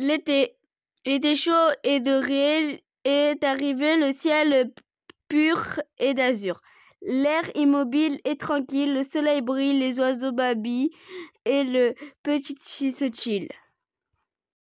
L'été. était chaud et doré est arrivé, le ciel pur et d'azur. L'air immobile et tranquille, le soleil brille, les oiseaux babillent et le petit fils